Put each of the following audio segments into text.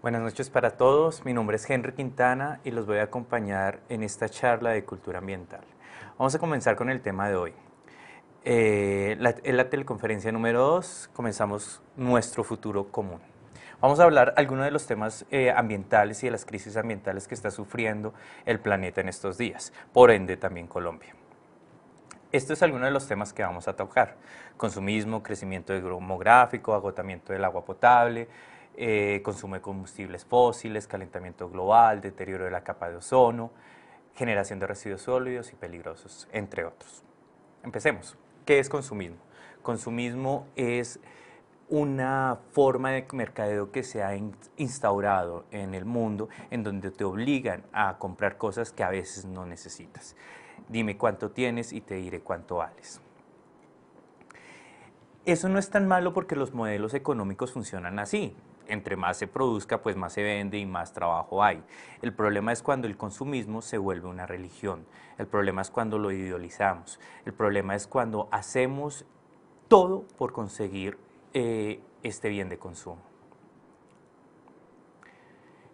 Buenas noches para todos, mi nombre es Henry Quintana y los voy a acompañar en esta charla de cultura ambiental. Vamos a comenzar con el tema de hoy. Eh, la, en la teleconferencia número 2 comenzamos nuestro futuro común. Vamos a hablar algunos de los temas eh, ambientales y de las crisis ambientales que está sufriendo el planeta en estos días, por ende también Colombia. Esto es alguno de los temas que vamos a tocar. Consumismo, crecimiento demográfico, agotamiento del agua potable, eh, consumo de combustibles fósiles, calentamiento global, deterioro de la capa de ozono, generación de residuos sólidos y peligrosos, entre otros. Empecemos. ¿Qué es consumismo? Consumismo es una forma de mercadeo que se ha instaurado en el mundo en donde te obligan a comprar cosas que a veces no necesitas. Dime cuánto tienes y te diré cuánto vales. Eso no es tan malo porque los modelos económicos funcionan así entre más se produzca, pues más se vende y más trabajo hay. El problema es cuando el consumismo se vuelve una religión. El problema es cuando lo idealizamos. El problema es cuando hacemos todo por conseguir eh, este bien de consumo.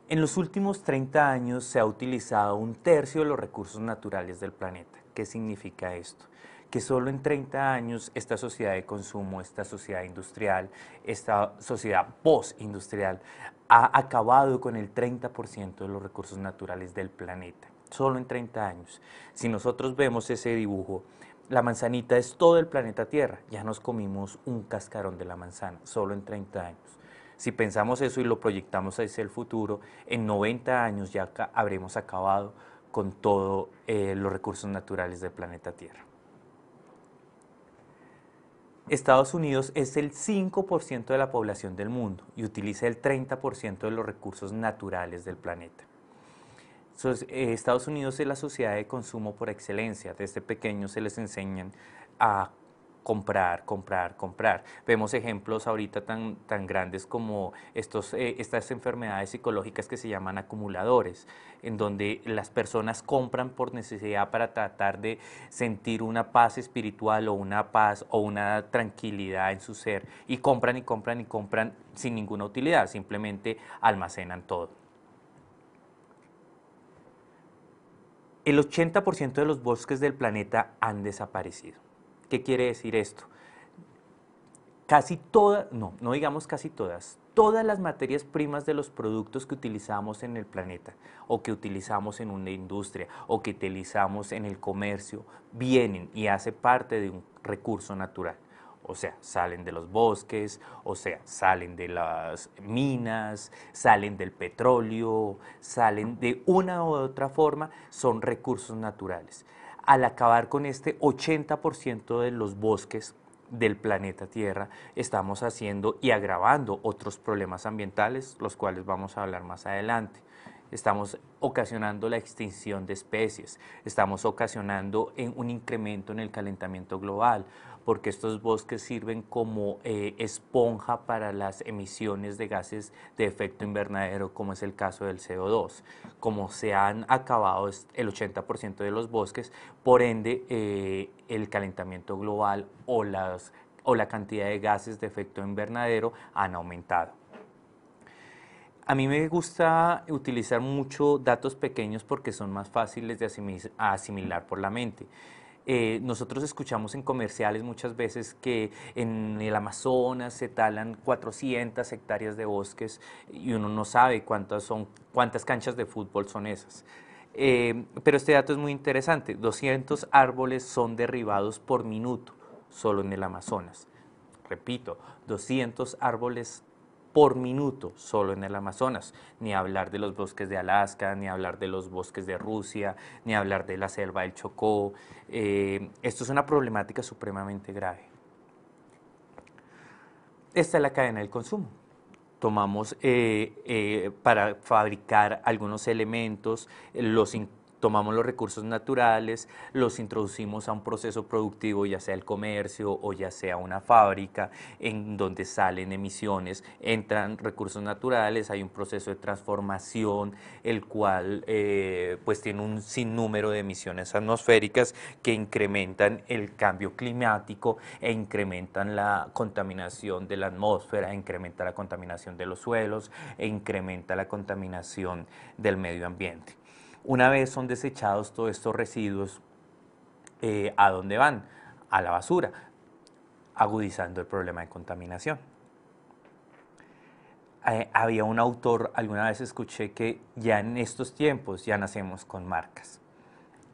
En los últimos 30 años se ha utilizado un tercio de los recursos naturales del planeta. ¿Qué significa esto? que solo en 30 años esta sociedad de consumo, esta sociedad industrial, esta sociedad post-industrial, ha acabado con el 30% de los recursos naturales del planeta, solo en 30 años. Si nosotros vemos ese dibujo, la manzanita es todo el planeta Tierra, ya nos comimos un cascarón de la manzana, solo en 30 años. Si pensamos eso y lo proyectamos hacia el futuro, en 90 años ya habremos acabado con todos eh, los recursos naturales del planeta Tierra. Estados Unidos es el 5% de la población del mundo y utiliza el 30% de los recursos naturales del planeta. Eh, Estados Unidos es la sociedad de consumo por excelencia. Desde pequeños se les enseñan a comprar, comprar, comprar. Vemos ejemplos ahorita tan, tan grandes como estos, eh, estas enfermedades psicológicas que se llaman acumuladores, en donde las personas compran por necesidad para tratar de sentir una paz espiritual o una paz o una tranquilidad en su ser y compran y compran y compran sin ninguna utilidad, simplemente almacenan todo. El 80% de los bosques del planeta han desaparecido. ¿Qué quiere decir esto? Casi todas, no, no digamos casi todas, todas las materias primas de los productos que utilizamos en el planeta o que utilizamos en una industria o que utilizamos en el comercio vienen y hace parte de un recurso natural. O sea, salen de los bosques, o sea, salen de las minas, salen del petróleo, salen de una u otra forma, son recursos naturales al acabar con este 80% de los bosques del planeta Tierra, estamos haciendo y agravando otros problemas ambientales, los cuales vamos a hablar más adelante estamos ocasionando la extinción de especies, estamos ocasionando un incremento en el calentamiento global, porque estos bosques sirven como eh, esponja para las emisiones de gases de efecto invernadero, como es el caso del CO2. Como se han acabado el 80% de los bosques, por ende eh, el calentamiento global o la cantidad de gases de efecto invernadero han aumentado. A mí me gusta utilizar mucho datos pequeños porque son más fáciles de asimilar, por la mente. Eh, nosotros escuchamos en comerciales muchas veces que en el Amazonas se talan 400 hectáreas de bosques y uno no sabe cuántas, son, cuántas canchas de fútbol son esas. Eh, pero este dato es muy interesante. 200 árboles son derribados por minuto solo en el Amazonas. Repito, 200 árboles por minuto solo en el Amazonas, ni hablar de los bosques de Alaska, ni hablar de los bosques de Rusia, ni hablar de la selva del Chocó. Eh, esto es una problemática supremamente grave. Esta es la cadena del consumo. Tomamos eh, eh, para fabricar algunos elementos, los tomamos los recursos naturales, los introducimos a un proceso productivo, ya sea el comercio o ya sea una fábrica, en donde salen emisiones, entran recursos naturales, hay un proceso de transformación, el cual eh, pues tiene un sinnúmero de emisiones atmosféricas que incrementan el cambio climático e incrementan la contaminación de la atmósfera, incrementa la contaminación de los suelos e incrementa la contaminación del medio ambiente. Una vez son desechados todos estos residuos, eh, ¿a dónde van? A la basura, agudizando el problema de contaminación. Eh, había un autor, alguna vez escuché que ya en estos tiempos ya nacemos con marcas.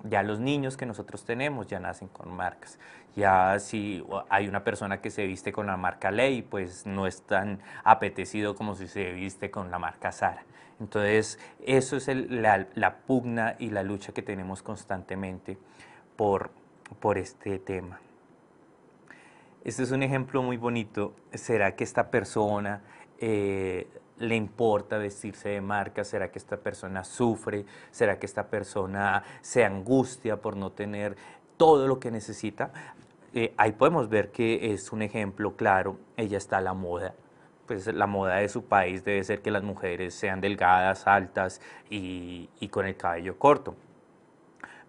Ya los niños que nosotros tenemos ya nacen con marcas. Ya si hay una persona que se viste con la marca Ley, pues no es tan apetecido como si se viste con la marca Sara. Entonces, eso es la, pugna y la lucha que tenemos constantemente por, este tema. Este es un ejemplo muy bonito. ¿Será que esta persona eh, le importa vestirse de marca? ¿Será que esta persona sufre? ¿Será que esta persona se angustia por no tener todo lo que necesita? Eh, ahí podemos ver que es un ejemplo claro. Ella está a la moda pues la moda de su país debe ser que las mujeres sean delgadas, altas y, con el cabello corto.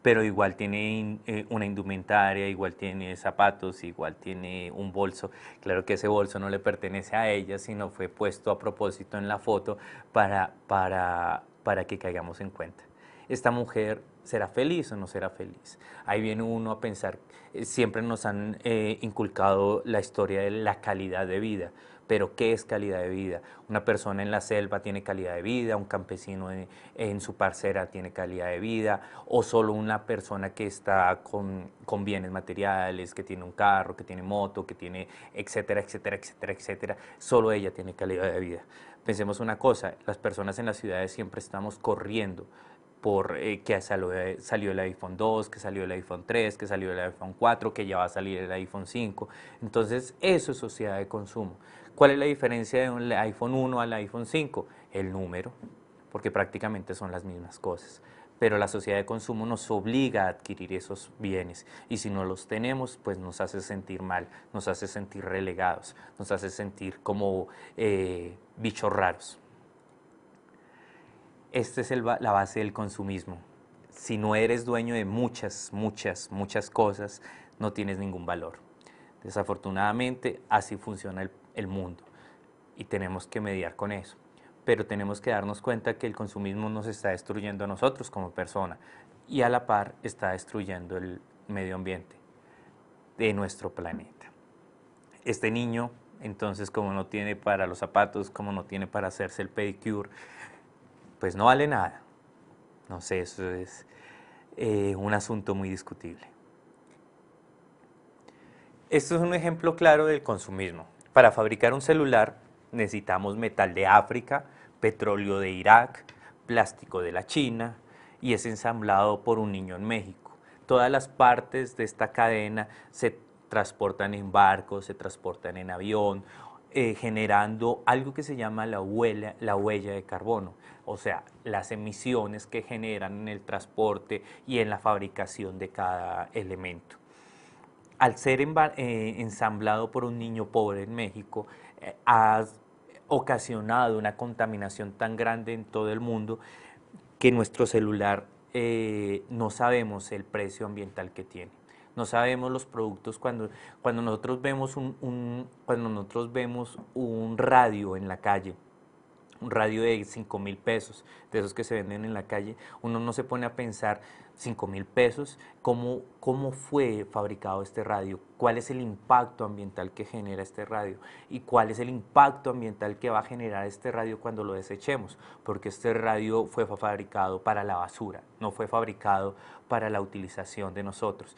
Pero igual tiene eh, una indumentaria, igual tiene zapatos, igual tiene un bolso. Claro que ese bolso no le pertenece a ella, sino fue puesto a propósito en la foto para, para, que caigamos en cuenta. Esta mujer será feliz o no será feliz. Ahí viene uno a pensar, eh, siempre nos han eh, inculcado la historia de la calidad de vida, pero ¿qué es calidad de vida? Una persona en la selva tiene calidad de vida, un campesino en, su parcera tiene calidad de vida, o solo una persona que está con, bienes materiales, que tiene un carro, que tiene moto, que tiene, etcétera, etcétera, etcétera, etcétera, solo ella tiene calidad de vida. Pensemos una cosa, las personas en las ciudades siempre estamos corriendo, por eh, que salió, el iPhone 2, que salió el iPhone 3, que salió el iPhone 4, que ya va a salir el iPhone 5. Entonces, eso es sociedad de consumo. ¿Cuál es la diferencia de un iPhone 1 al iPhone 5? El número, porque prácticamente son las mismas cosas. Pero la sociedad de consumo nos obliga a adquirir esos bienes y si no los tenemos, pues nos hace sentir mal, nos hace sentir relegados, nos hace sentir como eh, bichos raros. Esta es la base del consumismo. Si no eres dueño de muchas, muchas, muchas cosas, no tienes ningún valor. Desafortunadamente, así funciona el el mundo y tenemos que mediar con eso. Pero tenemos que darnos cuenta que el consumismo nos está destruyendo a nosotros como persona y a la par está destruyendo el medio ambiente de nuestro planeta. Este niño, entonces, como no tiene para los zapatos, como no tiene para hacerse el pedicure, pues no vale nada. No sé, eso es eh, un asunto muy discutible. Esto es un ejemplo claro del consumismo. Para fabricar un celular necesitamos metal de África, petróleo de Irak, plástico de la China y es ensamblado por un niño en México. Todas las partes de esta cadena se transportan en barcos, se transportan en avión, eh, generando algo que se llama la la huella de carbono, o sea, las emisiones que generan en el transporte y en la fabricación de cada elemento al ser eh, ensamblado por un niño pobre en México, eh, ha ocasionado una contaminación tan grande en todo el mundo que nuestro celular eh, no sabemos el precio ambiental que tiene. No sabemos los productos cuando, cuando nosotros vemos cuando nosotros vemos un radio en la calle un radio de 5 mil pesos, de esos que se venden en la calle, uno no se pone a pensar 5 mil pesos, ¿cómo, cómo fue fabricado este radio, cuál es el impacto ambiental que genera este radio y cuál es el impacto ambiental que va a generar este radio cuando lo desechemos, porque este radio fue fabricado para la basura, no fue fabricado para la utilización de nosotros.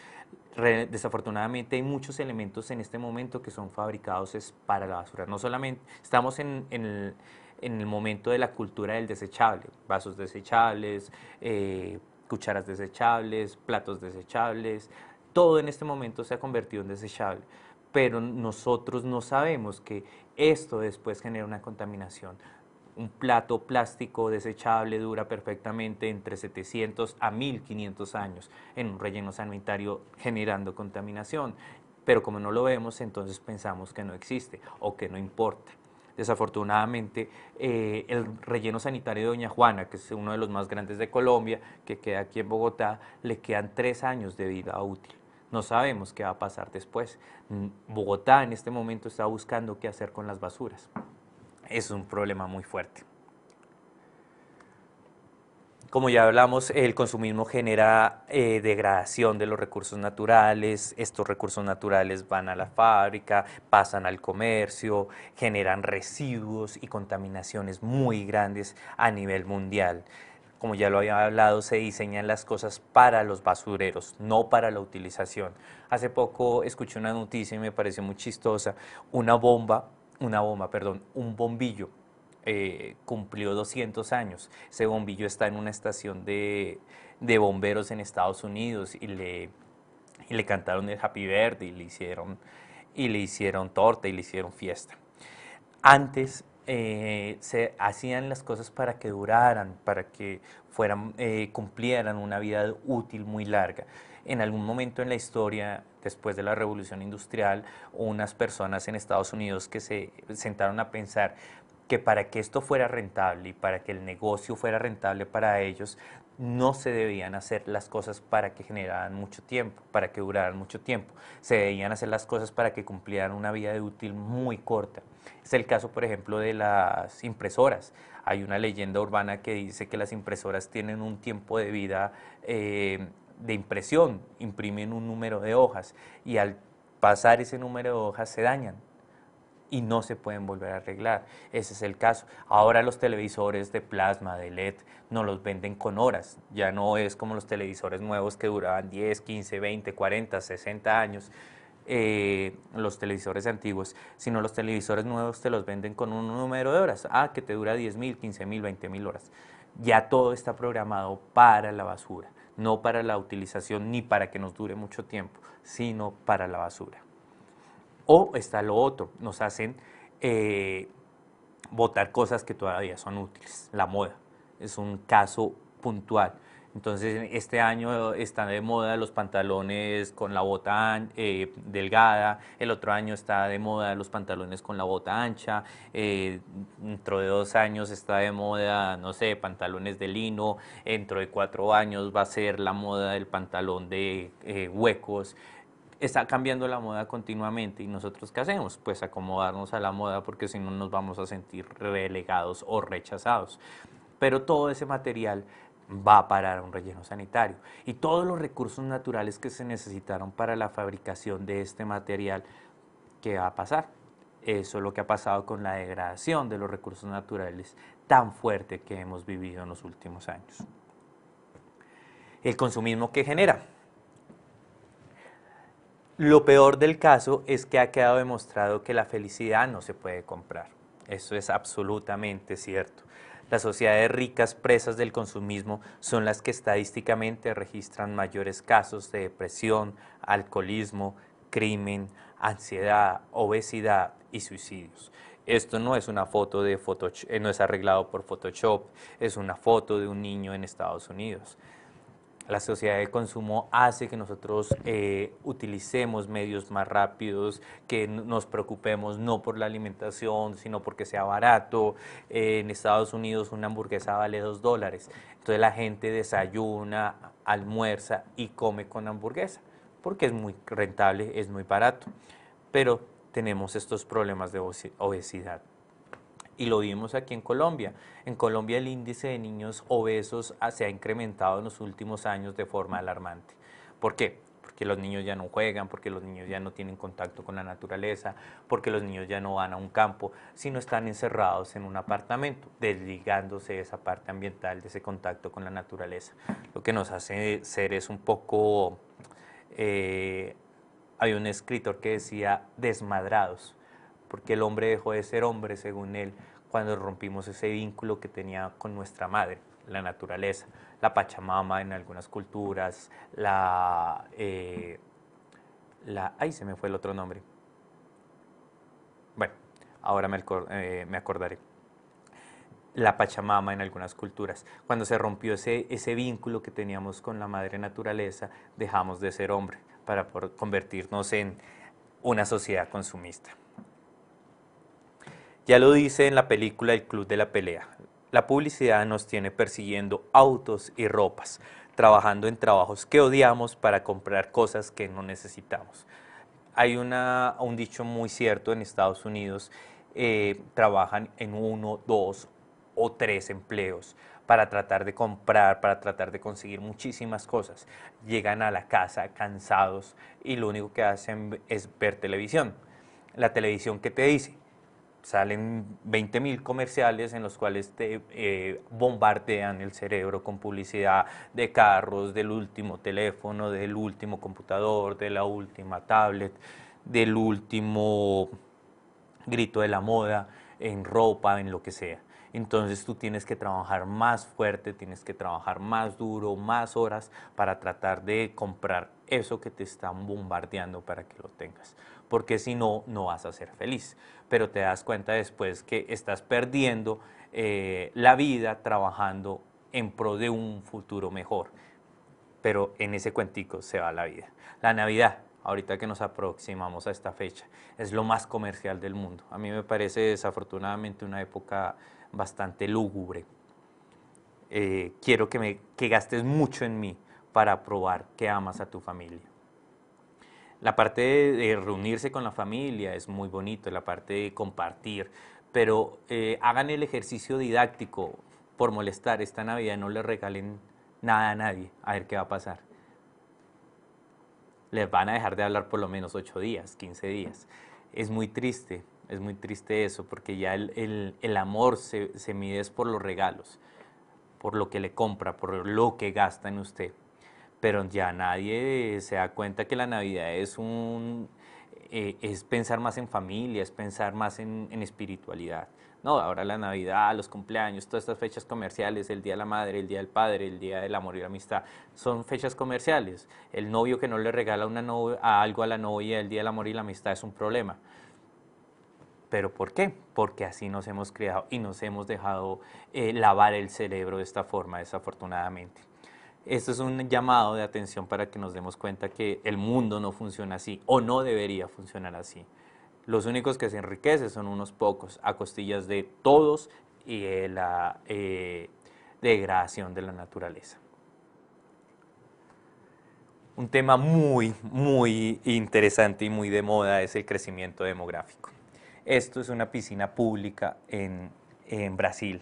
desafortunadamente hay muchos elementos en este momento que son fabricados para la basura, no solamente estamos en, en el en el momento de la cultura del desechable, vasos desechables, eh, cucharas desechables, platos desechables, todo en este momento se ha convertido en desechable, pero nosotros no sabemos que esto después genera una contaminación. Un plato plástico desechable dura perfectamente entre 700 a 1500 años en un relleno sanitario generando contaminación, pero como no lo vemos, entonces pensamos que no existe o que no importa. Desafortunadamente, eh, el relleno sanitario de Doña Juana, que es uno de los más grandes de Colombia, que queda aquí en Bogotá, le quedan tres años de vida útil. No sabemos qué va a pasar después. Mm, Bogotá en este momento está buscando qué hacer con las basuras. Es un problema muy fuerte. Como ya hablamos, el consumismo genera eh, degradación de los recursos naturales, estos recursos naturales van a la fábrica, pasan al comercio, generan residuos y contaminaciones muy grandes a nivel mundial. Como ya lo había hablado, se diseñan las cosas para los basureros, no para la utilización. Hace poco escuché una noticia y me pareció muy chistosa, una bomba, una bomba, perdón, un bombillo eh, cumplió 200 años. Ese bombillo está en una estación de, bomberos en Estados Unidos y le, cantaron el Happy Birthday y le hicieron, y le hicieron torta y le hicieron fiesta. Antes eh, se hacían las cosas para que duraran, para que fueran, eh, cumplieran una vida útil muy larga. En algún momento en la historia, después de la revolución industrial, unas personas en Estados Unidos que se sentaron a pensar, que para que esto fuera rentable y para que el negocio fuera rentable para ellos, no se debían hacer las cosas para que generaran mucho tiempo, para que duraran mucho tiempo. Se debían hacer las cosas para que cumplieran una vida de útil muy corta. Es el caso, por ejemplo, de las impresoras. Hay una leyenda urbana que dice que las impresoras tienen un tiempo de vida eh, de impresión, imprimen un número de hojas y al pasar ese número de hojas se dañan y no se pueden volver a arreglar. Ese es el caso. Ahora los televisores de plasma, de LED, no los venden con horas. Ya no es como los televisores nuevos que duraban 10, 15, 20, 40, 60 años. Eh, los televisores antiguos, sino los televisores nuevos te los venden con un número de horas. Ah, que te dura 10 mil, 15 mil, 20 mil horas. Ya todo está programado para la basura, no para la utilización ni para que nos dure mucho tiempo, sino para la basura. O está lo otro, nos hacen eh, votar cosas que todavía son útiles. La moda es un caso puntual. Entonces, este año están de moda los pantalones con la bota eh, delgada, el otro año está de moda los pantalones con la bota ancha, eh, dentro de dos años está de moda, no sé, pantalones de lino, dentro de cuatro años va a ser la moda del pantalón de huecos, está cambiando la moda continuamente y nosotros qué hacemos? Pues acomodarnos a la moda porque si no nos vamos a sentir relegados o rechazados. Pero todo ese material va a parar a un relleno sanitario y todos los recursos naturales que se necesitaron para la fabricación de este material, ¿qué va a pasar? Eso es lo que ha pasado con la degradación de los recursos naturales tan fuerte que hemos vivido en los últimos años. El consumismo que genera, lo peor del caso es que ha quedado demostrado que la felicidad no se puede comprar. Eso es absolutamente cierto. Las sociedades ricas presas del consumismo son las que estadísticamente registran mayores casos de depresión, alcoholismo, crimen, ansiedad, obesidad y suicidios. Esto no es una foto de Photoshop, eh, no es arreglado por Photoshop, es una foto de un niño en Estados Unidos la sociedad de consumo hace que nosotros eh, utilicemos medios más rápidos, que nos preocupemos no por la alimentación, sino porque sea barato. Eh, en Estados Unidos una hamburguesa vale dos dólares. Entonces la gente desayuna, almuerza y come con hamburguesa, porque es muy rentable, es muy barato. Pero tenemos estos problemas de obesidad y lo vimos aquí en Colombia. En Colombia el índice de niños obesos se ha incrementado en los últimos años de forma alarmante. ¿Por qué? Porque los niños ya no juegan, porque los niños ya no tienen contacto con la naturaleza, porque los niños ya no van a un campo, sino están encerrados en un apartamento, desligándose de esa parte ambiental, de ese contacto con la naturaleza. Lo que nos hace ser es un poco... Eh, hay un escritor que decía desmadrados porque el hombre dejó de ser hombre, según él, cuando rompimos ese vínculo que tenía con nuestra madre, la naturaleza, la Pachamama en algunas culturas, la... Eh, ay, se me fue el otro nombre. Bueno, ahora me, eh, acordaré la Pachamama en algunas culturas. Cuando se rompió ese, vínculo que teníamos con la madre naturaleza, dejamos de ser hombre para convertirnos en una sociedad consumista. Ya lo dice en la película El Club de la Pelea. La publicidad nos tiene persiguiendo autos y ropas, trabajando en trabajos que odiamos para comprar cosas que no necesitamos. Hay un dicho muy cierto en Estados Unidos, eh, trabajan en uno, dos o tres empleos para tratar de comprar, para tratar de conseguir muchísimas cosas. Llegan a la casa cansados y lo único que hacen es ver televisión. La televisión que te dice, salen 20.000 comerciales en los cuales te eh, bombardean el cerebro con publicidad de carros, del último teléfono, del último computador, de la última tablet, del último grito de la moda, en ropa, en lo que sea. Entonces tú tienes que trabajar más fuerte, tienes que trabajar más duro, más horas para tratar de comprar eso que te están bombardeando para que lo tengas. Porque si no, no vas a ser feliz pero te das cuenta después que estás perdiendo eh, la vida trabajando en pro de un futuro mejor. Pero en ese cuentico se va la vida. La Navidad, ahorita que nos aproximamos a esta fecha, es lo más comercial del mundo. A mí me parece desafortunadamente una época bastante lúgubre. Eh, quiero que, me, que gastes mucho en mí para probar que amas a tu familia. La parte de reunirse con la familia es muy bonito, la parte de compartir, pero eh, hagan el ejercicio didáctico por molestar. Esta Navidad no le regalen nada a nadie, a ver qué va a pasar. Les van a dejar de hablar por lo menos 8 días, 15 días. Es muy triste, es muy triste eso, porque ya el, amor se, se mide por los regalos, por lo que le compra, por lo que gasta en usted pero ya nadie se da cuenta que la Navidad es un... Eh, es pensar más en familia, es pensar más en, espiritualidad. No, ahora la Navidad, los cumpleaños, todas estas fechas comerciales, el Día de la Madre, el Día del Padre, el Día del Amor y la Amistad, son fechas comerciales. El novio que no le regala una algo a la novia el Día del Amor y la Amistad es un problema. ¿Pero por qué? Porque así nos hemos criado y nos hemos dejado eh, lavar el cerebro de esta forma, desafortunadamente esto es un llamado de atención para que nos demos cuenta que el mundo no funciona así o no debería funcionar así. Los únicos que se enriquecen son unos pocos, a costillas de todos y de la eh, degradación de la naturaleza. Un tema muy, muy interesante y muy de moda es el crecimiento demográfico. Esto es una piscina pública en, en Brasil.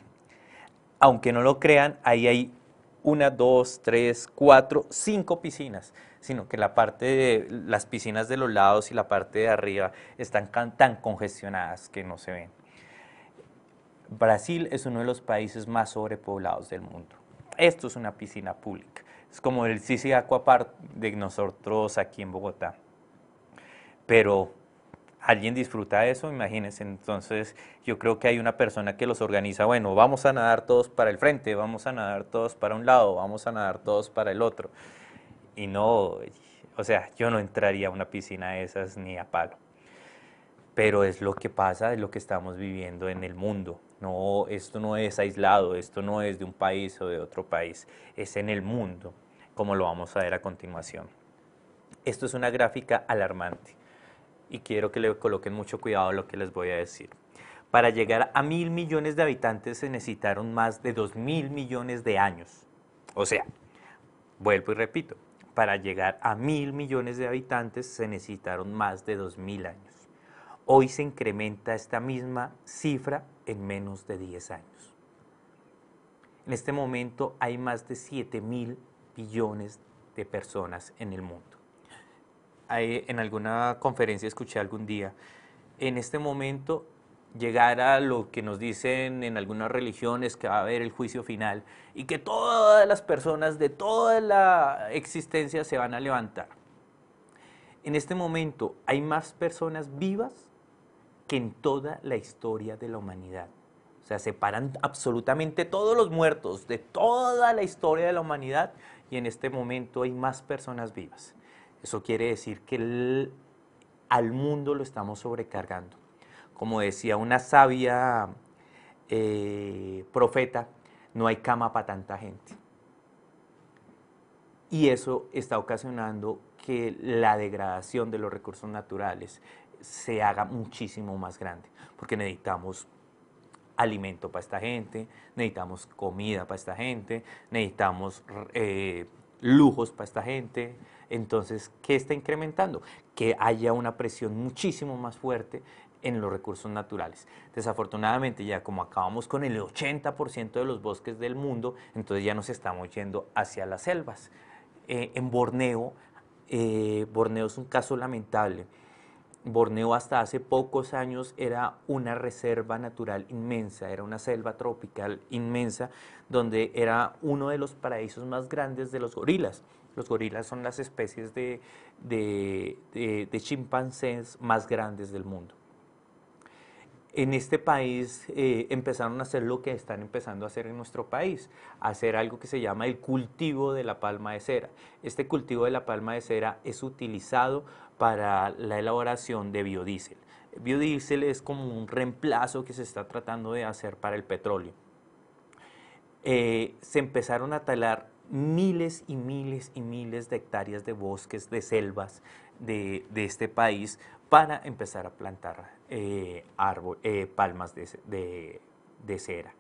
Aunque no lo crean, ahí hay una, dos, tres, cuatro, cinco piscinas, sino que la parte de las piscinas de los lados y la parte de arriba están tan congestionadas que no se ven. Brasil es uno de los países más sobrepoblados del mundo. Esto es una piscina pública. Es como el Sisi Aquapark de nosotros aquí en Bogotá. Pero alguien disfruta eso, imagínense. Entonces, yo creo que hay una persona que los organiza, bueno, vamos a nadar todos para el frente, vamos a nadar todos para un lado, vamos a nadar todos para el otro. Y no, o sea, yo no entraría a una piscina de esas ni a palo. Pero es lo que pasa, es lo que estamos viviendo en el mundo. No, esto no es aislado, esto no es de un país o de otro país, es en el mundo, como lo vamos a ver a continuación. Esto es una gráfica alarmante y quiero que le coloquen mucho cuidado a lo que les voy a decir. Para llegar a mil millones de habitantes se necesitaron más de dos mil millones de años. O sea, vuelvo y repito, para llegar a mil millones de habitantes se necesitaron más de dos mil años. Hoy se incrementa esta misma cifra en menos de 10 años. En este momento hay más de siete mil billones de personas en el mundo en alguna conferencia escuché algún día, en este momento llegar a lo que nos dicen en algunas religiones que va a haber el juicio final y que todas las personas de toda la existencia se van a levantar. En este momento hay más personas vivas que en toda la historia de la humanidad. O sea, separan absolutamente todos los muertos de toda la historia de la humanidad y en este momento hay más personas vivas. Eso quiere decir que al mundo lo estamos sobrecargando. Como decía una sabia eh, profeta, no hay cama para tanta gente. Y eso está ocasionando que la degradación de los recursos naturales se haga muchísimo más grande, porque necesitamos alimento para esta gente, necesitamos comida para esta gente, necesitamos eh, lujos para esta gente, entonces, ¿qué está incrementando? Que haya una presión muchísimo más fuerte en los recursos naturales. Desafortunadamente, ya como acabamos con el 80% de los bosques del mundo, entonces ya nos estamos yendo hacia las selvas. Eh, en Borneo, eh, Borneo es un caso lamentable. Borneo hasta hace pocos años era una reserva natural inmensa, era una selva tropical inmensa, donde era uno de los paraísos más grandes de los gorilas. Los gorilas son las especies de, chimpancés más grandes del mundo. En este país eh, empezaron a hacer lo que están empezando a hacer en nuestro país, hacer algo que se llama el cultivo de la palma de cera. Este cultivo de la palma de cera es utilizado para la elaboración de biodiesel. biodiesel es como un reemplazo que se está tratando de hacer para el petróleo. Eh, se empezaron a talar miles y miles y miles de hectáreas de bosques, de selvas de, este país para empezar a plantar eh, eh, palmas de, cera,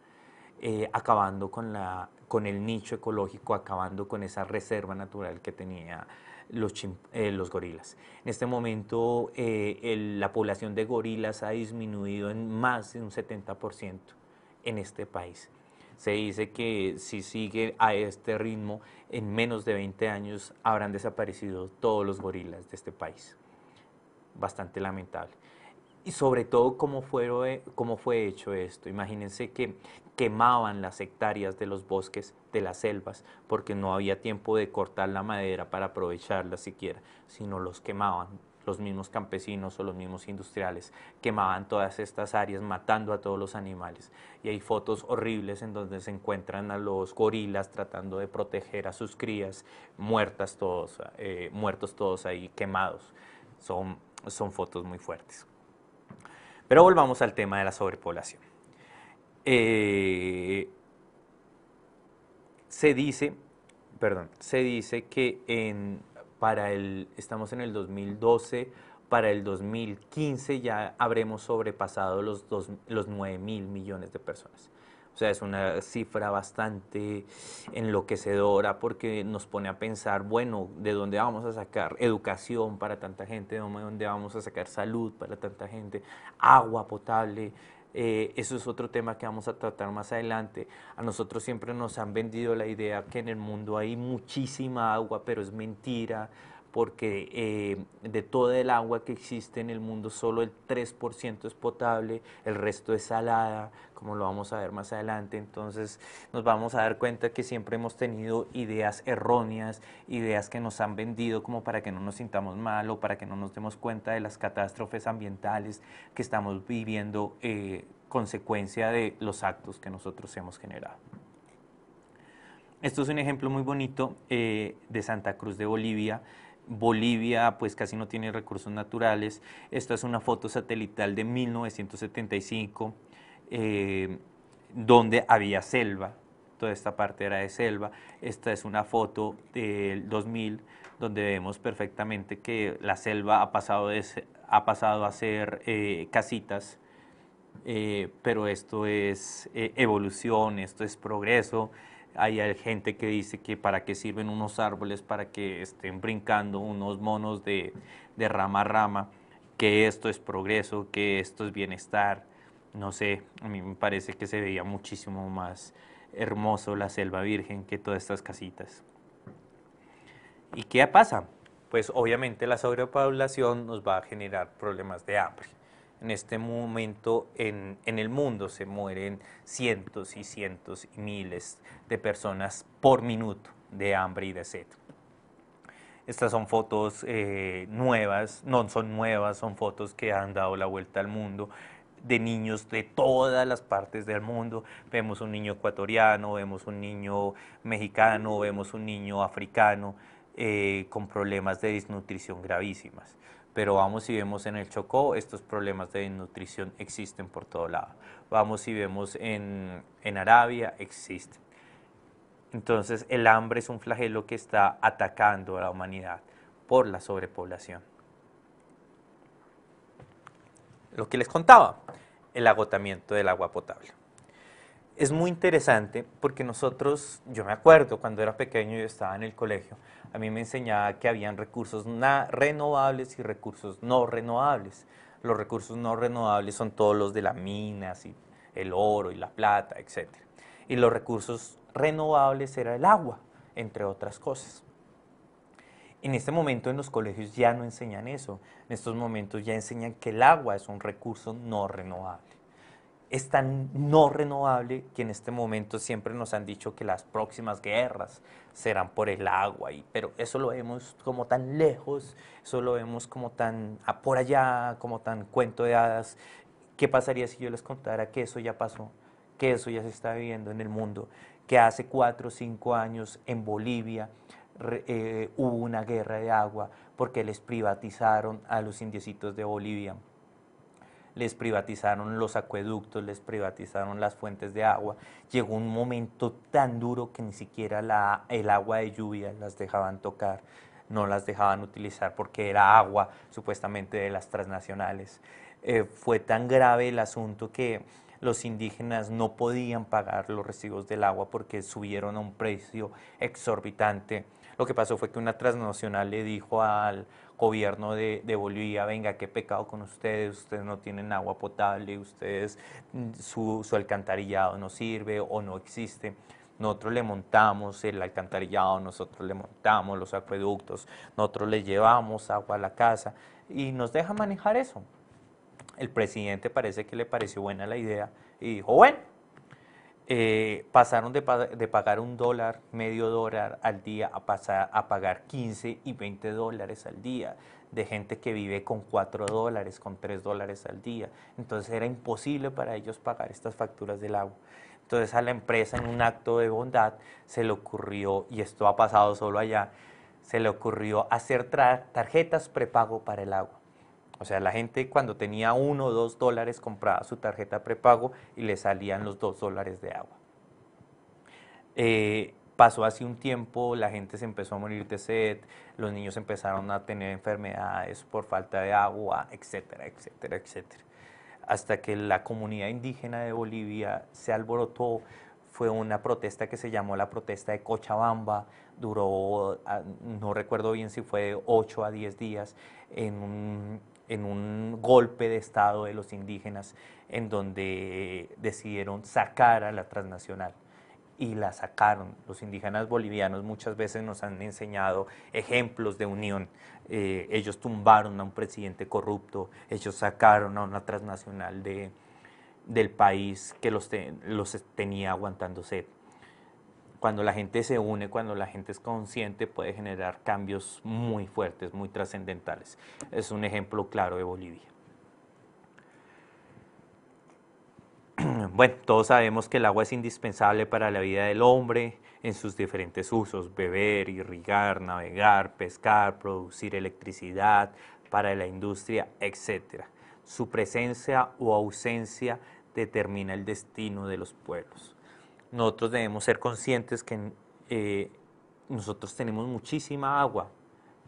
eh, acabando con, el nicho ecológico, acabando con esa reserva natural que tenía los, gorilas. En este momento la población de gorilas ha disminuido en más de un 70% en este país. Se dice que si sigue a este ritmo, en menos de 20 años habrán desaparecido todos los gorilas de este país. Bastante lamentable. Y sobre todo cómo fue, hecho esto. Imagínense que quemaban las hectáreas de los bosques, de las selvas, porque no había tiempo de cortar la madera para aprovecharla siquiera, sino los quemaban los mismos campesinos o los mismos industriales quemaban todas estas áreas matando a todos los animales. Y hay fotos horribles en donde se encuentran a los gorilas tratando de proteger a sus crías, muertas todos, eh, muertos todos ahí, quemados. Son, son fotos muy fuertes. Pero volvamos al tema de la sobrepoblación. Eh, se dice, perdón, se dice que en para el, estamos en el 2012, para el 2015 ya habremos sobrepasado los, los 9 mil millones de personas. O sea, es una cifra bastante enloquecedora porque nos pone a pensar, bueno, ¿de dónde vamos a sacar educación para tanta gente? ¿De dónde vamos a sacar salud para tanta gente? Agua potable, eh, eso es otro tema que vamos a tratar más adelante. A nosotros siempre nos han vendido la idea que en el mundo hay muchísima agua, pero es mentira porque eh, de todo el agua que existe en el mundo solo el 3% es potable, el resto es salada, como lo vamos a ver más adelante. Entonces nos vamos a dar cuenta que siempre hemos tenido ideas erróneas, ideas que nos han vendido como para que no nos sintamos mal o para que no nos demos cuenta de las catástrofes ambientales que estamos viviendo eh, consecuencia de los actos que nosotros hemos generado. Esto es un ejemplo muy bonito eh, de Santa Cruz de Bolivia. Bolivia pues casi no tiene recursos naturales. Esta es una foto satelital de 1975 eh, donde había selva. Toda esta parte era de selva. Esta es una foto del 2000 donde vemos perfectamente que la selva ha pasado, a ser eh, casitas. Eh, pero esto es evolución, esto es progreso, hay gente que dice que para qué sirven unos árboles, para que estén brincando unos monos de, rama a rama, que esto es progreso, que esto es bienestar. No sé, a mí me parece que se veía muchísimo más hermoso la selva virgen que todas estas casitas. ¿Y qué pasa? Pues obviamente la sobrepoblación nos va a generar problemas de hambre en este momento en, el mundo se mueren cientos y cientos y miles de personas por minuto de hambre y de sed. Estas son fotos eh, nuevas, no son nuevas, son fotos que han dado la vuelta al mundo de niños de todas las partes del mundo. Vemos un niño ecuatoriano, vemos un niño mexicano, vemos un niño africano eh, con problemas de desnutrición gravísimas pero vamos y vemos en el Chocó, estos problemas de nutrición existen por todo lado. Vamos y vemos en, en Arabia, existen. Entonces el hambre es un flagelo que está atacando a la humanidad por la sobrepoblación. Lo que les contaba, el agotamiento del agua potable es muy interesante porque nosotros, yo me acuerdo cuando era pequeño y estaba en el colegio, a mí me enseñaba que habían recursos renovables y recursos no renovables. Los recursos no renovables son todos los de las minas y el oro y la plata, etc. Y los recursos renovables era el agua, entre otras cosas. En este momento en los colegios ya no enseñan eso. En estos momentos ya enseñan que el agua es un recurso no renovable es tan no renovable que en este momento siempre nos han dicho que las próximas guerras serán por el agua, y, pero eso lo vemos como tan lejos, eso lo vemos como tan por allá, como tan cuento de hadas. ¿Qué pasaría si yo les contara que eso ya pasó, que eso ya se está viviendo en el mundo, que hace cuatro o cinco años en Bolivia eh, hubo una guerra de agua porque les privatizaron a los indiecitos de Bolivia? les privatizaron los acueductos, les privatizaron las fuentes de agua. Llegó un momento tan duro que ni siquiera el agua de lluvia las dejaban tocar, no las dejaban utilizar porque era agua supuestamente de las transnacionales. Eh, fue tan grave el asunto que los indígenas no podían pagar los residuos del agua porque subieron a un precio exorbitante. Lo que pasó fue que una transnacional le dijo al gobierno de, Bolivia, venga, qué pecado con ustedes, ustedes no tienen agua potable, ustedes mm, su, su alcantarillado no sirve o no existe nosotros le montamos el alcantarillado, nosotros le montamos los acueductos, nosotros le llevamos agua a la casa y nos deja manejar eso. El presidente parece que le pareció buena la idea y dijo, bueno, eh, pasaron de, pagar un dólar, medio dólar al día a, pasar, a pagar 15 y 20 dólares al día, de gente que vive con 4 dólares, con 3 dólares al día. Entonces era imposible para ellos pagar estas facturas del agua. Entonces a la empresa en un acto de bondad se le ocurrió, y esto ha pasado solo allá, se le ocurrió hacer tarjetas prepago para el agua. O sea, la gente cuando tenía uno o dos dólares compraba su tarjeta prepago y le salían los dos dólares de agua. Eh, pasó así un tiempo, la gente se empezó a morir de sed, los niños empezaron a tener enfermedades por falta de agua, etcétera, etcétera, etcétera. Hasta que la comunidad indígena de Bolivia se alborotó, fue una protesta que se llamó la protesta de Cochabamba, duró, ah, no recuerdo bien si fue 8 a 10 días, en un, en un golpe de Estado de los indígenas en donde decidieron sacar a la transnacional y la sacaron. Los indígenas bolivianos muchas veces nos han enseñado ejemplos de unión. Eh, ellos tumbaron a un presidente corrupto, ellos sacaron a una transnacional del país que los, los tenía aguantando sed cuando la gente se une, cuando la gente es consciente, puede generar cambios muy fuertes, muy trascendentales. Es un ejemplo claro de Bolivia. Bueno, todos sabemos que el agua es indispensable para la vida del hombre en sus diferentes usos, beber, irrigar, navegar, pescar, producir electricidad para la industria, etc. Su presencia o ausencia determina el destino de los pueblos nosotros debemos ser conscientes que eh, nosotros tenemos muchísima agua.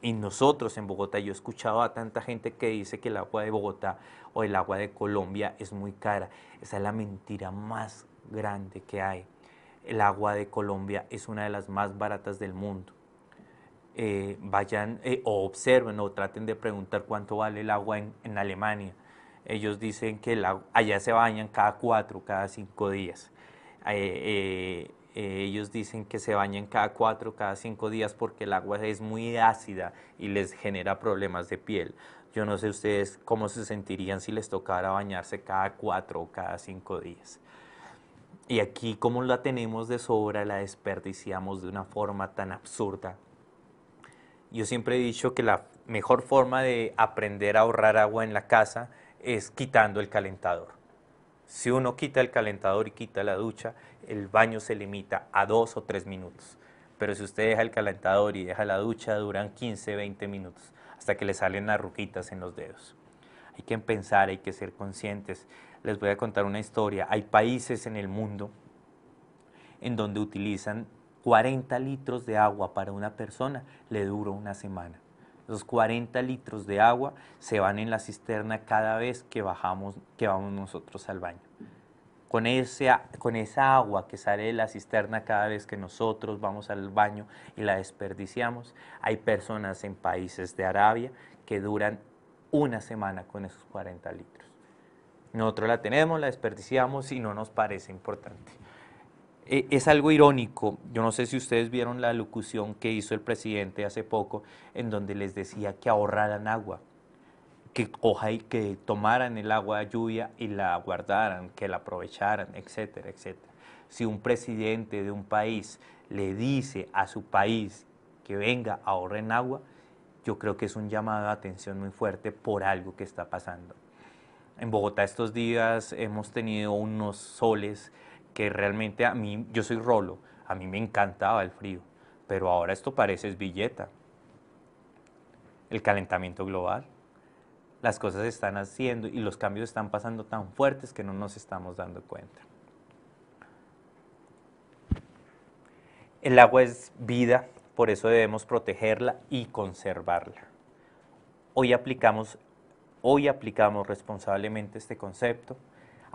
Y nosotros en Bogotá, yo he escuchado a tanta gente que dice que el agua de Bogotá o el agua de Colombia es muy cara. Esa es la mentira más grande que hay. El agua de Colombia es una de las más baratas del mundo. Eh, vayan eh, o observen o traten de preguntar cuánto vale el agua en, Alemania. Ellos dicen que allá se bañan cada cuatro, cada cinco días. Eh, eh, ellos dicen que se bañan cada cuatro, cada cinco días porque el agua es muy ácida y les genera problemas de piel. Yo no sé ustedes cómo se sentirían si les tocara bañarse cada cuatro o cada cinco días. Y aquí como la tenemos de sobra, la desperdiciamos de una forma tan absurda. Yo siempre he dicho que la mejor forma de aprender a ahorrar agua en la casa es quitando el calentador si uno quita el calentador y quita la ducha, el baño se limita a dos o tres minutos. Pero si usted deja el calentador y deja la ducha, duran 15, 20 minutos, hasta que le salen las ruquitas en los dedos. Hay que pensar, hay que ser conscientes. Les voy a contar una historia. Hay países en el mundo en donde utilizan 40 litros de agua para una persona, le dura una semana los 40 litros de agua se van en la cisterna cada vez que bajamos, que vamos nosotros al baño. Con, con esa agua que sale de la cisterna cada vez que nosotros vamos al baño y la desperdiciamos, hay personas en países de Arabia que duran una semana con esos 40 litros. Nosotros la tenemos, la desperdiciamos y no nos parece importante. E, es algo irónico. Yo no sé si ustedes vieron la locución que hizo el presidente hace poco, en donde les decía que ahorraran agua, que, que tomaran el agua de lluvia y la guardaran, que la aprovecharan, etcétera, etcétera. Si un presidente de un país le dice a su país que venga, ahorren agua, yo creo que es un llamado de atención muy fuerte por algo que está pasando. En Bogotá estos días hemos tenido unos soles que realmente a mí, yo soy rolo, a mí me encantaba el frío, pero ahora esto parece es billeta. El calentamiento global, las cosas se están haciendo y los cambios están pasando tan fuertes que no nos estamos dando cuenta. El agua es vida, por eso debemos protegerla y conservarla. Hoy aplicamos, hoy aplicamos responsablemente este concepto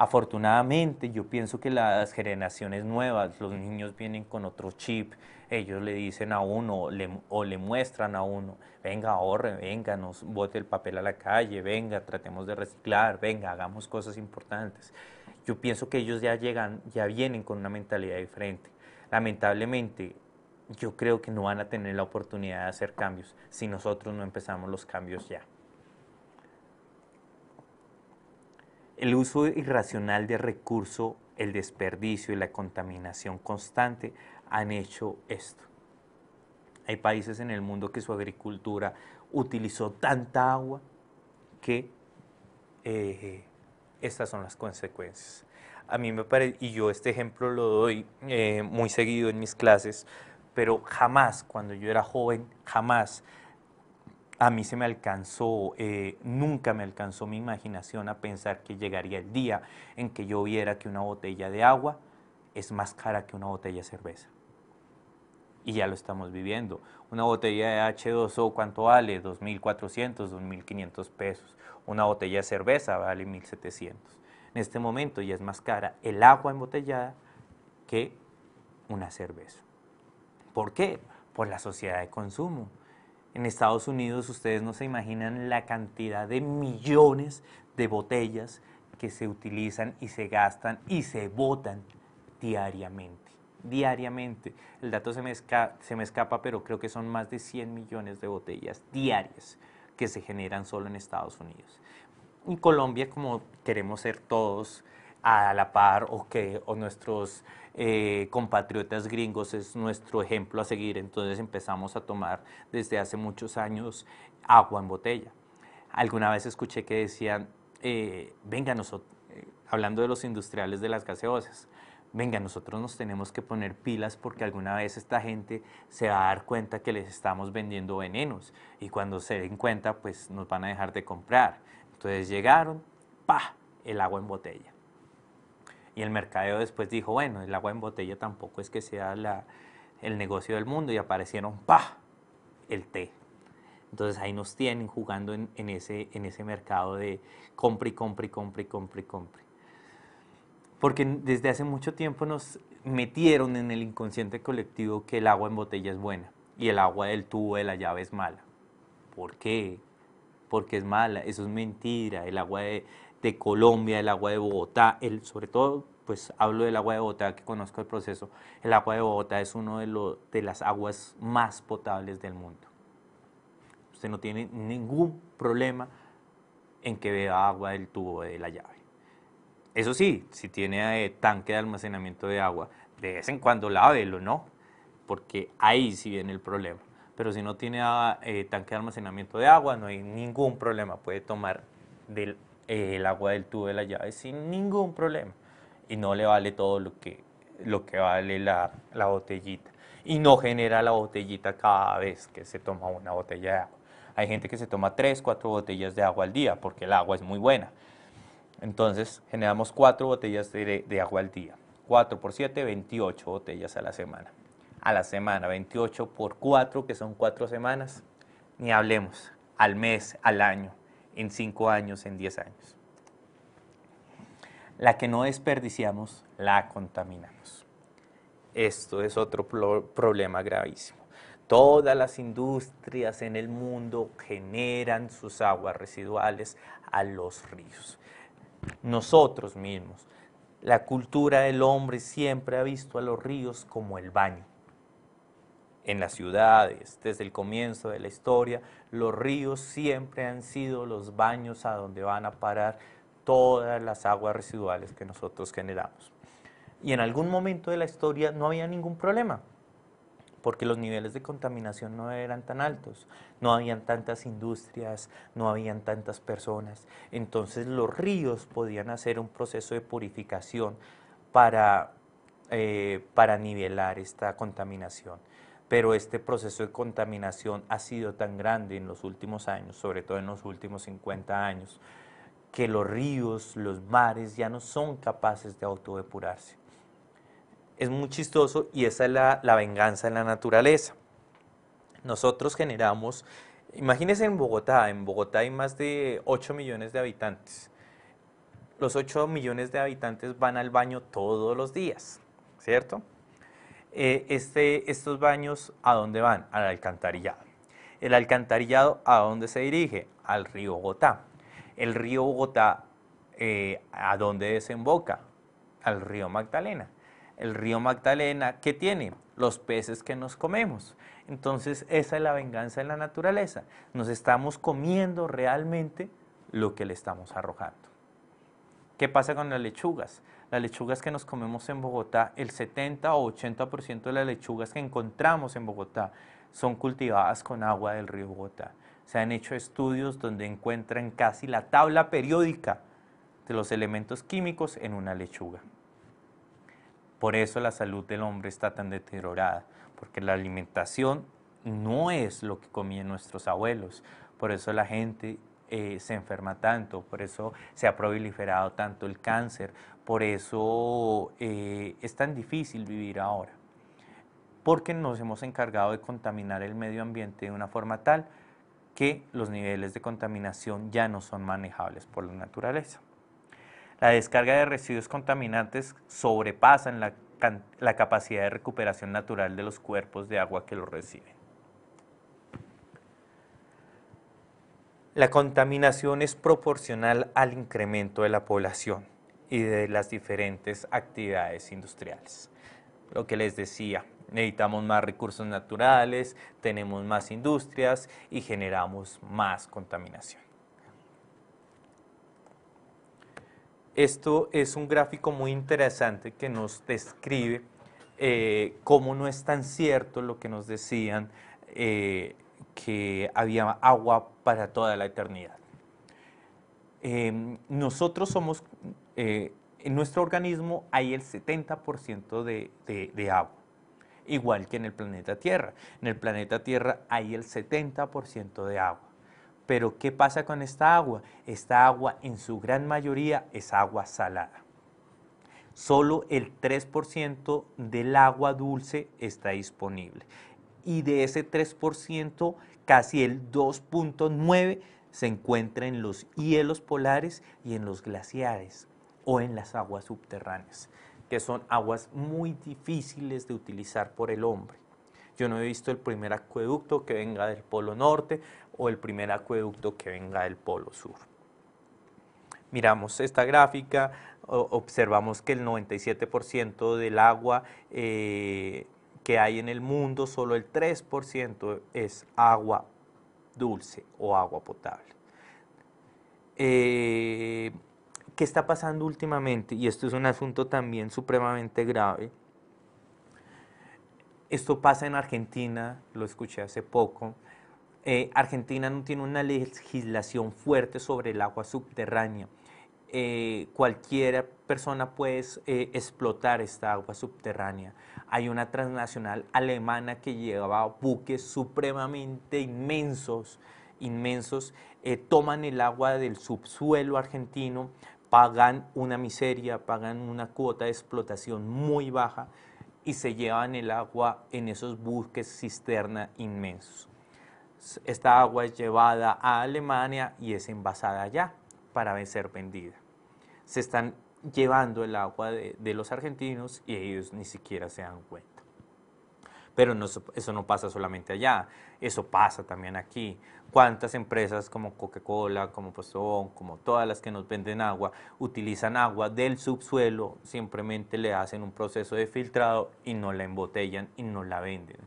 Afortunadamente, yo pienso que las generaciones nuevas, los niños vienen con otro chip, ellos le dicen a uno o le muestran a uno, venga, ahorre, venga, nos bote el papel a la calle, venga, tratemos de reciclar, venga, hagamos cosas importantes. Yo pienso que ellos ya llegan, ya vienen con una mentalidad diferente. Lamentablemente, yo creo que no van a tener la oportunidad de hacer cambios si nosotros no empezamos los cambios ya. El uso irracional de recurso, el desperdicio y la contaminación constante han hecho esto. Hay países en el mundo que su agricultura utilizó tanta agua que eh, estas son las consecuencias. A mí me parece, y yo este ejemplo lo doy eh, muy seguido en mis clases, pero jamás, cuando yo era joven, jamás a mí se me alcanzó, eh, nunca me alcanzó mi imaginación a pensar que llegaría el día en que yo viera que una botella de agua es más cara que una botella de cerveza. Y ya lo estamos viviendo. Una botella de H2O, ¿cuánto vale? 2.400, 2.500 pesos. Una botella de cerveza vale 1.700. En este momento ya es más cara el agua embotellada que una cerveza. ¿Por qué? Por la sociedad de consumo en Estados Unidos ustedes no se imaginan la cantidad de millones de botellas que se utilizan y se gastan y se botan diariamente. Diariamente. El dato se me, escapa, se me escapa, pero creo que son más de 100 millones de botellas diarias que se generan solo en Estados Unidos. En Colombia, como queremos ser todos, a la par o que nuestros eh, compatriotas gringos es nuestro ejemplo a seguir. Entonces empezamos a tomar desde hace muchos años agua en botella. Alguna vez escuché que decían, eh, venga nosotros, eh, hablando de los industriales de las gaseosas, venga nosotros nos tenemos que poner pilas porque alguna vez esta gente se va a dar cuenta que les estamos vendiendo venenos y cuando se den cuenta pues nos van a dejar de comprar. Entonces llegaron, pa, el agua en botella. Y el mercadeo después dijo, bueno, el agua en botella tampoco es que sea la, el negocio del mundo. Y aparecieron, pa, el té. Entonces ahí nos tienen jugando en, ese, en ese mercado de compre, compre, compre, compre, compre. Porque desde hace mucho tiempo nos metieron en el inconsciente colectivo que el agua en botella es buena y el agua del tubo de la llave es mala. ¿Por qué? Porque es mala, eso es mentira. El agua de, de Colombia, el agua de Bogotá, el, sobre todo pues hablo del agua de Bogotá, que conozco el proceso, el agua de Bogotá es una de, de las aguas más potables del mundo. Usted no tiene ningún problema en que beba agua del tubo de la llave. Eso sí, si tiene eh, tanque de almacenamiento de agua, de vez en cuando lávelo, ¿no? Porque ahí sí viene el problema. Pero si no tiene eh, tanque de almacenamiento de agua, no hay ningún problema. Puede tomar del el agua del tubo de la llave sin ningún problema. Y no le vale todo lo que, lo que vale la, botellita. Y no genera la botellita cada vez que se toma una botella de agua. Hay gente que se toma 3, 4 botellas de agua al día porque el agua es muy buena. Entonces generamos 4 botellas de, de agua al día. 4 por 7, 28 botellas a la semana. A la semana, 28 por 4, que son 4 semanas, ni hablemos, al mes, al año en cinco años, en diez años. La que no desperdiciamos, la contaminamos. Esto es otro problema gravísimo. Todas las industrias en el mundo generan sus aguas residuales a los ríos. Nosotros mismos, la cultura del hombre siempre ha visto a los ríos como el baño en las ciudades, desde el comienzo de la historia, los ríos siempre han sido los baños a donde van a parar todas las aguas residuales que nosotros generamos. Y en algún momento de la historia no había ningún problema, porque los niveles de contaminación no eran tan altos, no habían tantas industrias, no habían tantas personas. Entonces los ríos podían hacer un proceso de purificación para, eh, para nivelar esta contaminación pero este proceso de contaminación ha sido tan grande en los últimos años, sobre todo en los últimos 50 años, que los ríos, los mares ya no son capaces de autodepurarse. Es muy chistoso y esa es la, venganza de la naturaleza. Nosotros generamos, imagínense en Bogotá, en Bogotá hay más de 8 millones de habitantes. Los 8 millones de habitantes van al baño todos los días, ¿cierto? Eh, este, estos baños a dónde van? Al alcantarillado. ¿El alcantarillado a dónde se dirige? Al río Bogotá. ¿El río Bogotá eh, a dónde desemboca? Al río Magdalena. ¿El río Magdalena qué tiene? Los peces que nos comemos. Entonces esa es la venganza de la naturaleza. Nos estamos comiendo realmente lo que le estamos arrojando. ¿Qué pasa con las lechugas? las lechugas que nos comemos en Bogotá, el 70 o 80% de las lechugas que encontramos en Bogotá son cultivadas con agua del río Bogotá. Se han hecho estudios donde encuentran casi la tabla periódica de los elementos químicos en una lechuga. Por eso la salud del hombre está tan deteriorada, porque la alimentación no es lo que comían nuestros abuelos. Por eso la gente eh, se enferma tanto, por eso se ha proliferado tanto el cáncer, por eso eh, es tan difícil vivir ahora, porque nos hemos encargado de contaminar el medio ambiente de una forma tal que los niveles de contaminación ya no son manejables por la naturaleza. La descarga de residuos contaminantes sobrepasan la, la capacidad de recuperación natural de los cuerpos de agua que los reciben. La contaminación es proporcional al incremento de la población y de las diferentes actividades industriales. Lo que les decía, necesitamos más recursos naturales, tenemos más industrias y generamos más contaminación. Esto es un gráfico muy interesante que nos describe eh, cómo no es tan cierto lo que nos decían eh, que había agua para toda la eternidad. Em, nosotros somos, eh, en nuestro organismo hay el 70% de agua, igual que en el planeta Tierra. En el planeta Tierra hay el 70% de agua. Pero ¿qué pasa con esta agua? Esta agua en su gran mayoría es agua salada. Solo el 3% del agua dulce está disponible y de ese 3%, casi el 2.9% se encuentra en los hielos polares y en los glaciares o en las aguas subterráneas, que son aguas muy difíciles de utilizar por el hombre. Yo no he visto el primer acueducto que venga del Polo Norte o el primer acueducto que venga del Polo Sur. Miramos esta gráfica, observamos que el 97% del agua eh, que hay en el mundo, solo el 3% es agua dulce o agua potable. Eh, ¿Qué está pasando últimamente? Y esto es un asunto también supremamente grave. Esto pasa en Argentina, lo escuché hace poco. Eh, Argentina no tiene una legislación fuerte sobre el agua subterránea eh, cualquier persona puede eh, explotar esta agua subterránea. Hay una transnacional alemana que llevaba buques supremamente inmensos, inmensos, eh, toman el agua del subsuelo argentino, pagan una miseria, pagan una cuota de explotación muy baja y se llevan el agua en esos buques cisterna inmensos. Esta agua es llevada a Alemania y es envasada allá para ser vendida. Se están llevando el agua de, los argentinos y ellos ni siquiera se dan cuenta. Pero eso no pasa solamente allá, eso pasa también aquí. ¿Cuántas empresas como Coca-Cola, como Postobón, como todas las que nos venden agua, utilizan agua del subsuelo, simplemente le hacen un proceso de filtrado y no la embotellan y no la venden?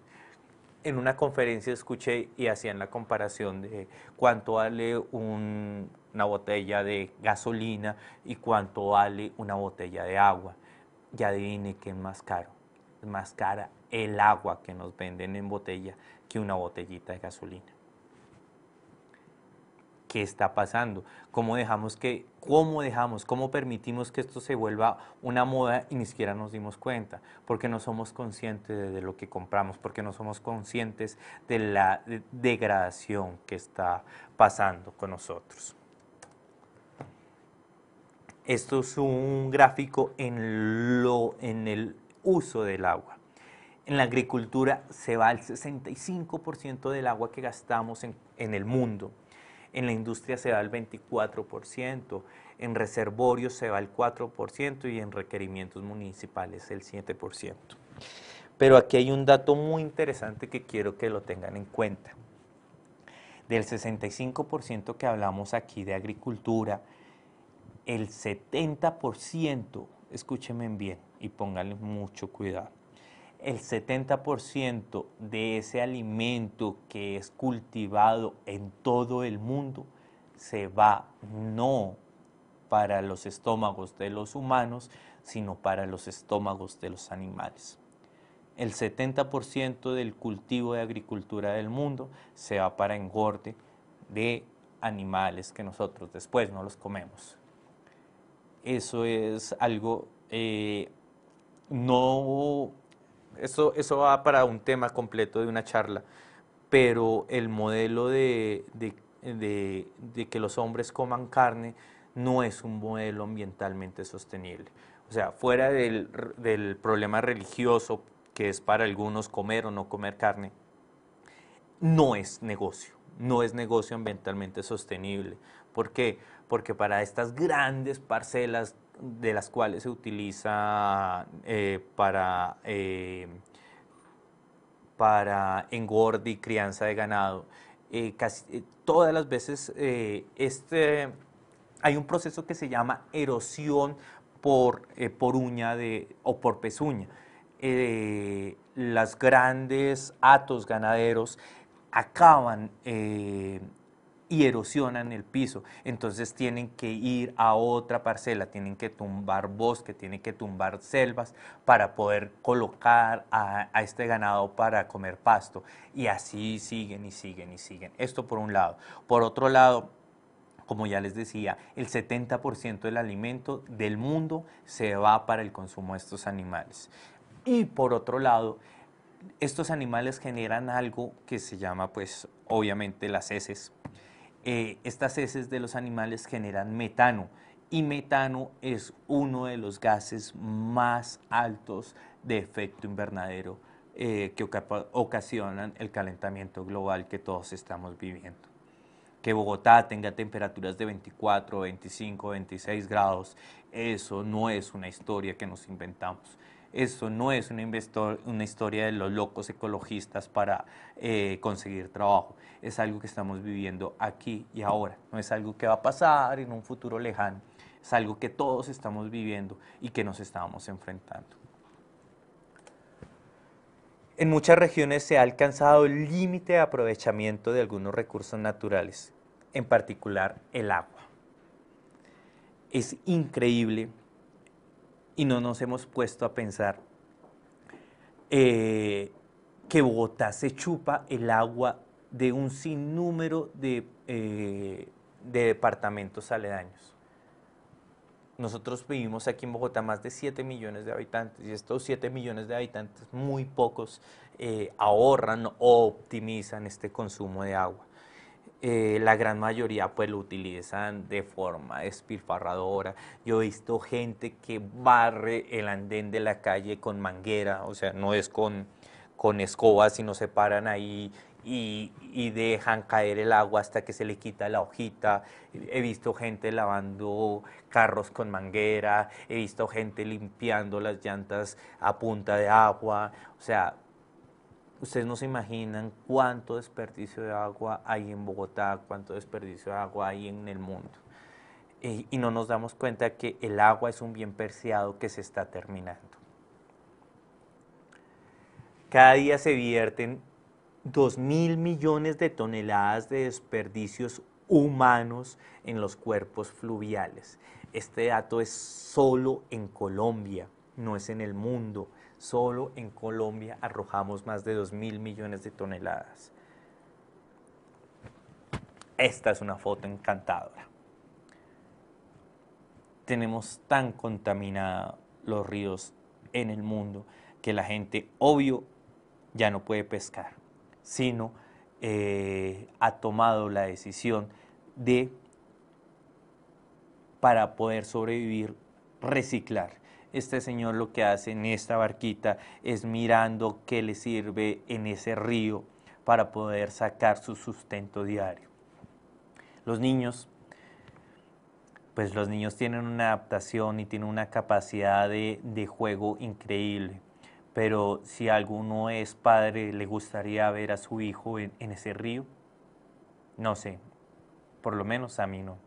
En una conferencia escuché y hacían la comparación de cuánto vale un una botella de gasolina y cuánto vale una botella de agua. Y adivine que es más caro. Es más cara el agua que nos venden en botella que una botellita de gasolina. ¿Qué está pasando? ¿Cómo dejamos que, cómo dejamos, cómo permitimos que esto se vuelva una moda y ni siquiera nos dimos cuenta? Porque no somos conscientes de lo que compramos, porque no somos conscientes de la degradación que está pasando con nosotros. Esto es un gráfico en, el uso del agua. En la agricultura se va el 65% del agua que gastamos en, en el mundo. En la industria se va el 24%, en reservorios se va el 4% y en requerimientos municipales el 7%. Pero aquí hay un dato muy interesante que quiero que lo tengan en cuenta. Del 65% que hablamos aquí de agricultura, el 70%, escúcheme bien y pónganle mucho cuidado, el 70% de ese alimento que es cultivado en todo el mundo se va no para los estómagos de los humanos, sino para los estómagos de los animales. El 70% del cultivo de agricultura del mundo se va para engorde de animales que nosotros después no los comemos eso es algo eh, no, eso, eso va para un tema completo de una charla, pero el modelo de, que los hombres coman carne no es un modelo ambientalmente sostenible. O sea, fuera del, del problema religioso que es para algunos comer o no comer carne, no es negocio, no es negocio ambientalmente sostenible. ¿Por qué? Porque para estas grandes parcelas de las cuales se utiliza eh, para, eh, para engorde y crianza de ganado, eh, casi, todas las veces este, hay un proceso que se llama erosión por, por uña de, o por pezuña. las grandes atos ganaderos acaban y erosionan el piso. Entonces tienen que ir a otra parcela, tienen que tumbar bosque, tienen que tumbar selvas para poder colocar a, este ganado para comer pasto. Y así siguen y siguen y siguen. Esto por un lado. Por otro lado, como ya les decía, el 70% del alimento del mundo se va para el consumo de estos animales. Y por otro lado, estos animales generan algo que se llama, pues, obviamente las heces, eh, estas heces de los animales generan metano y metano es uno de los gases más altos de efecto invernadero eh, que ocasionan el calentamiento global que todos estamos viviendo. Que Bogotá tenga temperaturas de 24, 25, 26 grados, eso no es una historia que nos inventamos. Eso no es una, historia de los locos ecologistas para eh, conseguir trabajo. Es algo que estamos viviendo aquí y ahora. No es algo que va a pasar en un futuro lejano. Es algo que todos estamos viviendo y que nos estamos enfrentando. En muchas regiones se ha alcanzado el límite de aprovechamiento de algunos recursos naturales, en particular el agua. Es increíble y no nos hemos puesto a pensar eh, que Bogotá se chupa el agua de un sinnúmero de, eh, de departamentos aledaños. Nosotros vivimos aquí en Bogotá más de 7 millones de habitantes y estos 7 millones de habitantes, muy pocos, eh, ahorran o optimizan este consumo de agua. Eh, la gran mayoría pues lo utilizan de forma espilfarradora. Yo he visto gente que barre el andén de la calle con manguera, o sea, no es con, con escoba, sino se paran ahí y, y, dejan caer el agua hasta que se le quita la hojita. He visto gente lavando carros con manguera, he visto gente limpiando las llantas a punta de agua, o sea, Ustedes no se imaginan cuánto desperdicio de agua hay en Bogotá, cuánto desperdicio de agua hay en el mundo. Eh, y no nos damos cuenta que el agua es un bien preciado que se está terminando. Cada día se vierten 2 mil millones de toneladas de desperdicios humanos en los cuerpos fluviales. Este dato es solo en Colombia, no es en el mundo. Solo en Colombia arrojamos más de 2 mil millones de toneladas. Esta es una foto encantadora. Tenemos tan contaminados los ríos en el mundo que la gente, obvio, ya no puede pescar, sino eh, ha tomado la decisión de, para poder sobrevivir, reciclar este señor lo que hace en esta barquita es mirando qué le sirve en ese río para poder sacar su sustento diario. Los niños, pues los niños tienen una adaptación y tienen una capacidad de, juego increíble pero si alguno es padre, ¿le gustaría ver a su hijo en, en, ese río? No sé, por lo menos a mí no.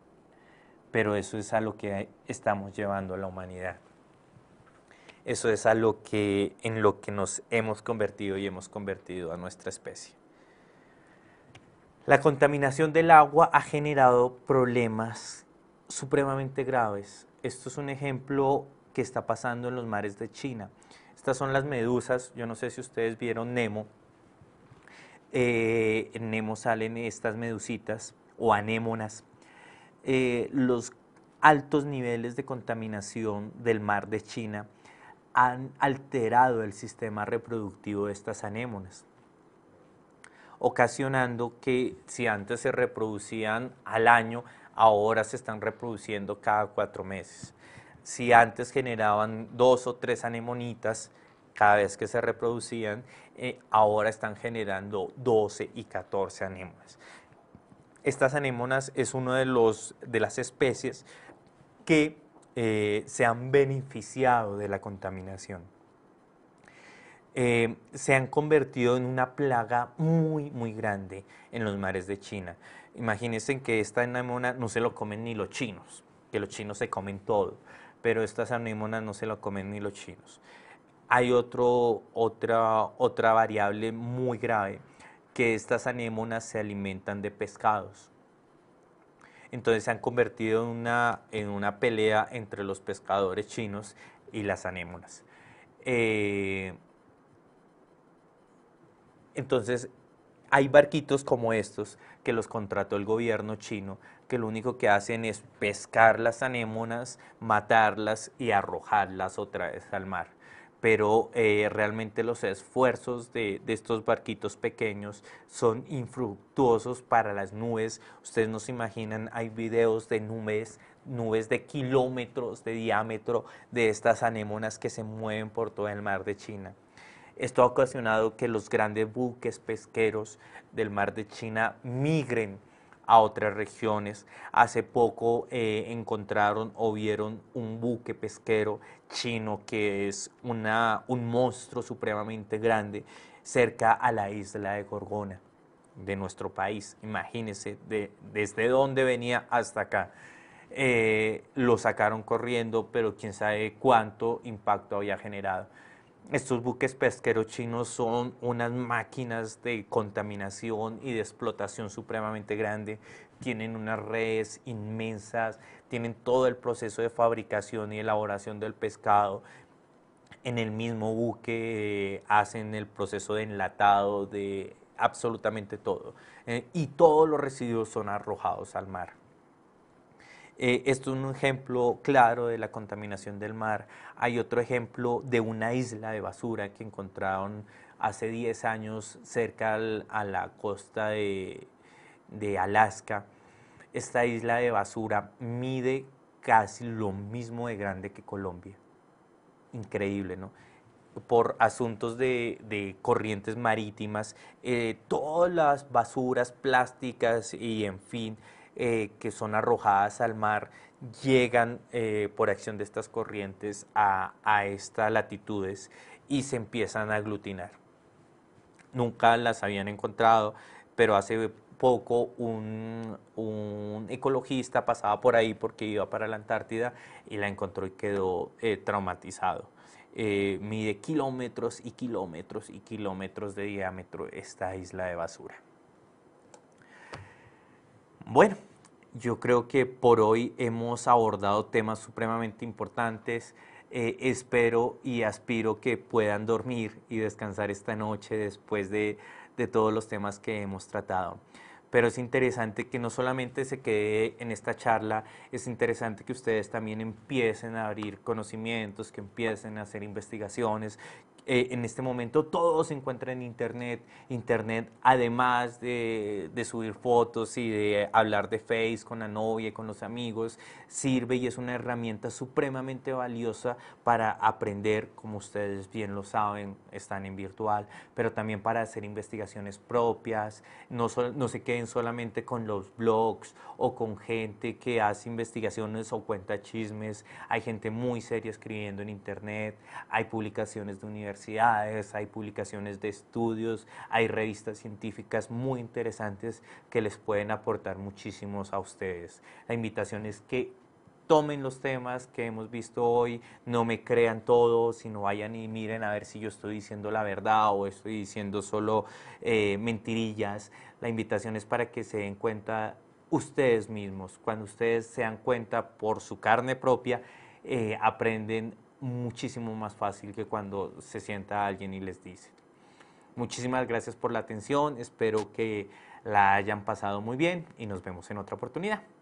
Pero eso es a lo que estamos llevando a la humanidad. Eso es que, en lo que nos hemos convertido y hemos convertido a nuestra especie. La contaminación del agua ha generado problemas supremamente graves. Esto es un ejemplo que está pasando en los mares de China. Estas son las medusas, yo no sé si ustedes vieron Nemo. Eh, en Nemo salen estas medusitas o anémonas. Eh, los altos niveles de contaminación del mar de China han alterado el sistema reproductivo de estas anémonas, ocasionando que si antes se reproducían al año, ahora se están reproduciendo cada cuatro meses. Si antes generaban dos o tres anemonitas cada vez que se reproducían, eh, ahora están generando 12 y 14 anémonas. Estas anémonas es una de, los, de las especies que eh, se han beneficiado de la contaminación. Eh, se han convertido en una plaga muy, muy grande en los mares de China. Imagínense que esta anemona no se lo comen ni los chinos, que los chinos se comen todo, pero estas anemonas no se lo comen ni los chinos. Hay otro, otra, otra variable muy grave, que estas anémonas se alimentan de pescados entonces se han convertido en una, en una pelea entre los pescadores chinos y las anémonas. Eh, entonces, hay barquitos como estos que los contrató el gobierno chino, que lo único que hacen es pescar las anémonas, matarlas y arrojarlas otra vez al mar pero eh, realmente los esfuerzos de, de, estos barquitos pequeños son infructuosos para las nubes. Ustedes no se imaginan, hay videos de nubes, nubes de kilómetros de diámetro de estas anémonas que se mueven por todo el mar de China. Esto ha ocasionado que los grandes buques pesqueros del mar de China migren a otras regiones. Hace poco eh, encontraron o vieron un buque pesquero chino que es una, un monstruo supremamente grande cerca a la isla de Gorgona de nuestro país. Imagínense de, desde dónde venía hasta acá. Eh, lo sacaron corriendo, pero quién sabe cuánto impacto había generado. Estos buques pesqueros chinos son unas máquinas de contaminación y de explotación supremamente grande. Tienen unas redes inmensas, tienen todo el proceso de fabricación y elaboración del pescado. En el mismo buque eh, hacen el proceso de enlatado, de absolutamente todo. Eh, y todos los residuos son arrojados al mar. Eh, esto es un ejemplo claro de la contaminación del mar. Hay otro ejemplo de una isla de basura que encontraron hace 10 años cerca a la costa de, Alaska. Esta isla de basura mide casi lo mismo de grande que Colombia. Increíble, ¿no? por asuntos de, corrientes marítimas, eh, todas las basuras plásticas y en fin, eh, que son arrojadas al mar llegan eh, por acción de estas corrientes a, a estas latitudes y se empiezan a aglutinar. Nunca las habían encontrado, pero hace poco un, un, ecologista pasaba por ahí porque iba para la Antártida y la encontró y quedó eh, traumatizado. mide kilómetros y kilómetros y kilómetros de diámetro esta isla de basura. Bueno, yo creo que por hoy hemos abordado temas supremamente importantes. Eh, espero y aspiro que puedan dormir y descansar esta noche después de, de todos los temas que hemos tratado pero es interesante que no solamente se quede en esta charla, es interesante que ustedes también empiecen a abrir conocimientos, que empiecen a hacer investigaciones, eh, en este momento todo se encuentra en Internet. Internet, además de, subir fotos y de hablar de Face con la novia y con los amigos, sirve y es una herramienta supremamente valiosa para aprender, como ustedes bien lo saben, están en virtual, pero también para hacer investigaciones propias. no se queden solamente con los blogs o con gente que hace investigaciones o cuenta chismes. Hay gente muy seria escribiendo en Internet, hay publicaciones de universidades hay publicaciones de estudios, hay revistas científicas muy interesantes que les pueden aportar muchísimos a ustedes. La invitación es que tomen los temas que hemos visto hoy, no me crean todo, sino vayan y miren a ver si yo estoy diciendo la verdad o estoy diciendo solo eh, mentirillas. La invitación es para que se den cuenta ustedes mismos, cuando ustedes se dan cuenta por su carne propia, eh, aprenden muchísimo más fácil que cuando se sienta alguien y les dice. Muchísimas gracias por la atención, espero que la hayan pasado muy bien y nos vemos en otra oportunidad.